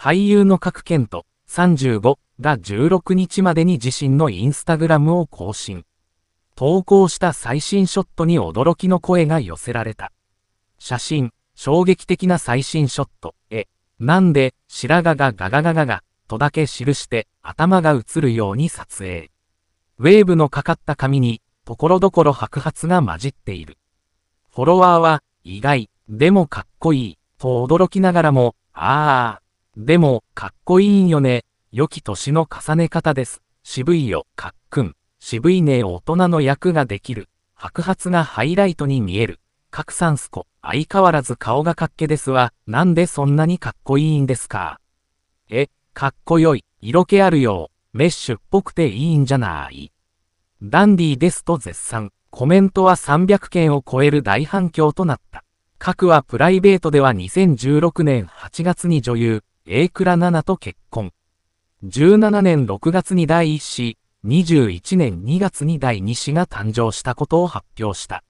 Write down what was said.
俳優の各県と35が16日までに自身のインスタグラムを更新。投稿した最新ショットに驚きの声が寄せられた。写真、衝撃的な最新ショット、え、なんで、白髪がガガガガガ、とだけ記して頭が映るように撮影。ウェーブのかかった髪に、ところどころ白髪が混じっている。フォロワーは、意外、でもかっこいい、と驚きながらも、ああ、でも、かっこいいよね。良き年の重ね方です。渋いよ、かっくん。渋いね大人の役ができる。白髪がハイライトに見える。角三すこ、相変わらず顔がかっけですわ。なんでそんなにかっこいいんですか。え、かっこよい。色気あるよ。メッシュっぽくていいんじゃない。ダンディーですと絶賛。コメントは300件を超える大反響となった。各はプライベートでは2016年8月に女優、A 倉奈々と結婚。17年6月に第1子、21年2月に第2子が誕生したことを発表した。